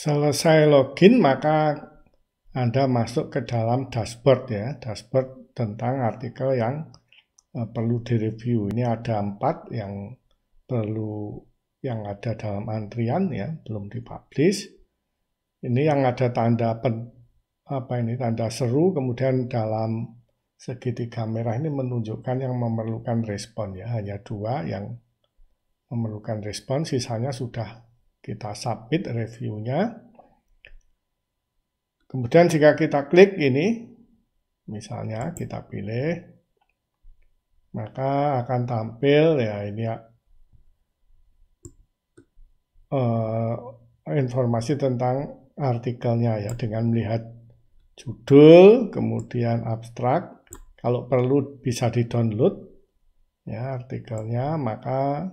Selesai login maka Anda masuk ke dalam dashboard ya, dashboard tentang artikel yang eh, perlu direview. Ini ada empat yang perlu yang ada dalam antrian ya, belum dipublish. Ini yang ada tanda pen, apa ini tanda seru, kemudian dalam segitiga merah ini menunjukkan yang memerlukan respon ya, hanya dua yang memerlukan respon, sisanya sudah kita submit reviewnya. Kemudian jika kita klik ini, misalnya kita pilih, maka akan tampil ya ini ya, uh, informasi tentang artikelnya ya dengan melihat judul, kemudian abstrak. Kalau perlu bisa di-download ya artikelnya, maka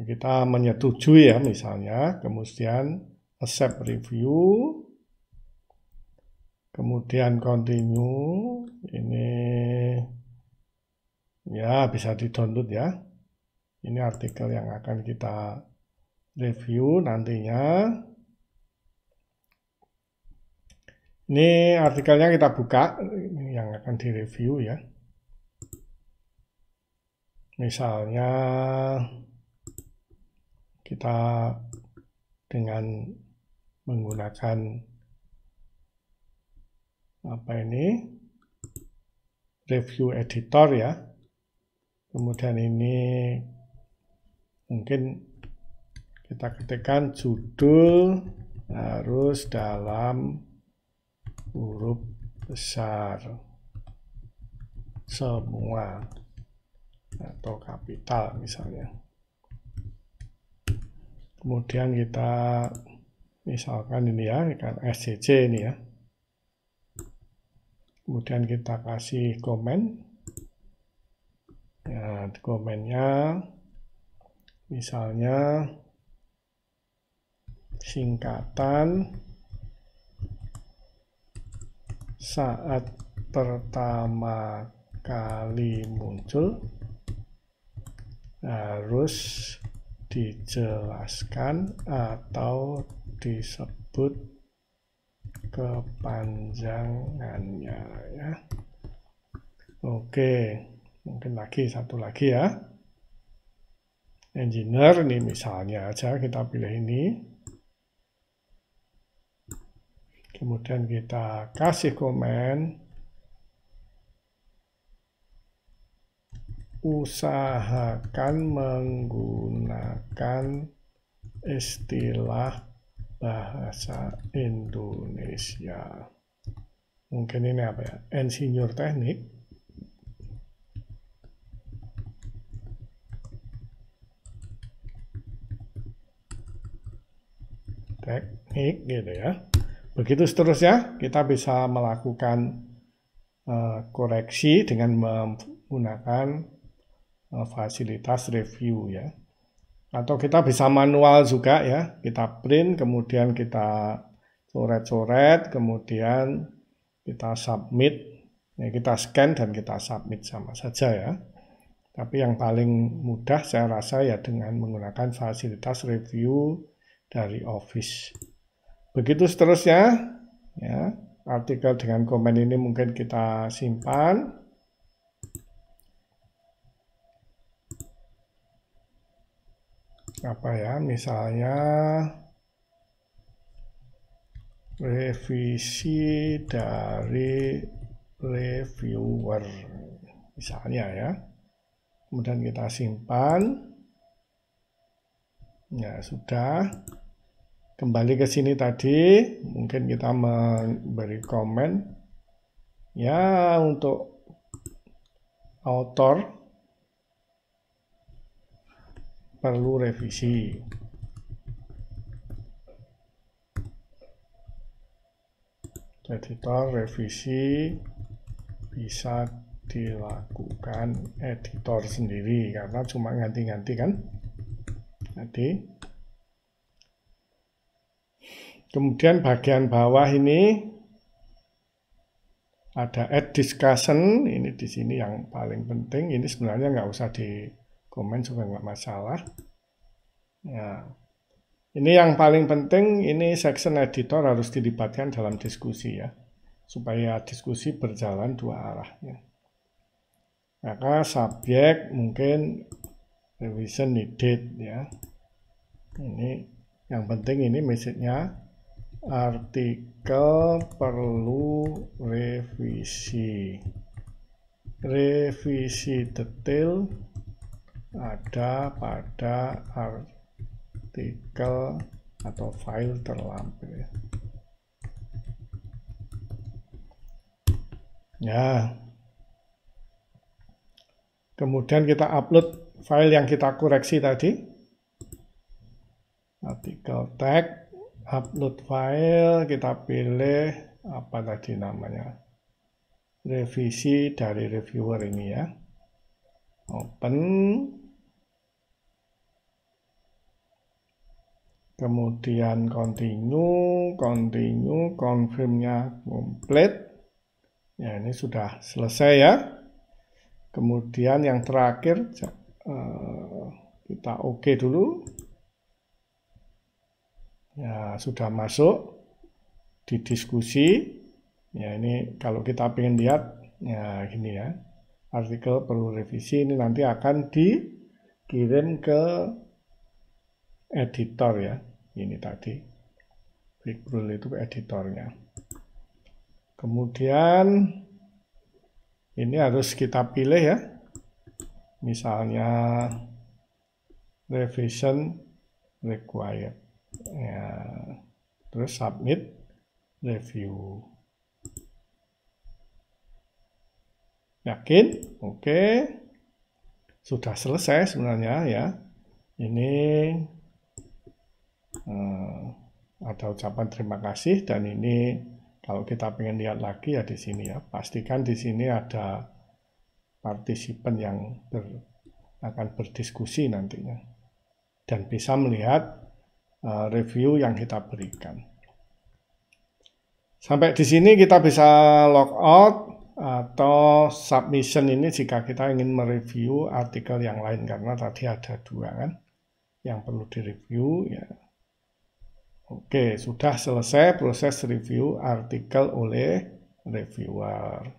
kita menyetujui ya misalnya, kemudian accept review, kemudian continue, ini ya bisa di download ya. Ini artikel yang akan kita review nantinya. Ini artikelnya kita buka yang akan direview ya. Misalnya kita dengan menggunakan apa ini review editor ya kemudian ini mungkin kita ketikkan judul harus dalam huruf besar semua atau kapital misalnya kemudian kita misalkan ini ya ikan SCC ini ya kemudian kita kasih komen ya komennya misalnya singkatan saat pertama kali muncul harus dijelaskan atau disebut kepanjangannya ya. Oke, mungkin lagi satu lagi ya. Engineer ini misalnya aja kita pilih ini. Kemudian kita kasih komen usahakan menggunakan istilah bahasa Indonesia. Mungkin ini apa ya? Insinyur teknik. Teknik gitu ya. Begitu seterusnya kita bisa melakukan uh, koreksi dengan menggunakan Eh, fasilitas review ya. Atau kita bisa manual juga ya, kita print kemudian kita coret-coret, kemudian kita submit, ya, kita scan dan kita submit sama saja ya. Tapi yang paling mudah saya rasa ya dengan menggunakan fasilitas review dari Office. Begitu seterusnya, ya, artikel dengan komen ini mungkin kita simpan. apa ya misalnya revisi dari reviewer misalnya ya kemudian kita simpan ya sudah kembali ke sini tadi mungkin kita memberi komen ya untuk author perlu revisi editor revisi bisa dilakukan editor sendiri karena cuma ganti-ganti kan nanti kemudian bagian bawah ini ada add discussion ini di sini yang paling penting ini sebenarnya nggak usah di komen supaya nggak masalah. Ya. Ini yang paling penting, ini section editor harus dilibatkan dalam diskusi ya, supaya diskusi berjalan dua arah. Ya. Maka subjek mungkin revision needed ya. Ini yang penting ini message-nya artikel perlu revisi. Revisi detail ada pada artikel atau file terlampir ya. ya kemudian kita upload file yang kita koreksi tadi artikel tag upload file kita pilih apa tadi namanya revisi dari reviewer ini ya open kemudian continue, continue, confirmnya complete. Ya ini sudah selesai ya. Kemudian yang terakhir eh, kita oke okay dulu. Ya sudah masuk di diskusi. Ya ini kalau kita ingin lihat ya gini ya. Artikel perlu revisi ini nanti akan dikirim ke editor ya ini tadi big rule itu editornya kemudian ini harus kita pilih ya misalnya revision required ya. terus submit review yakin oke okay. sudah selesai sebenarnya ya ini eh, ada ucapan terima kasih dan ini kalau kita pengen lihat lagi ya di sini ya pastikan di sini ada partisipan yang ber, akan berdiskusi nantinya dan bisa melihat uh, review yang kita berikan. Sampai di sini kita bisa logout atau submission ini jika kita ingin mereview artikel yang lain karena tadi ada dua kan yang perlu direview ya Oke, sudah selesai proses review artikel oleh reviewer.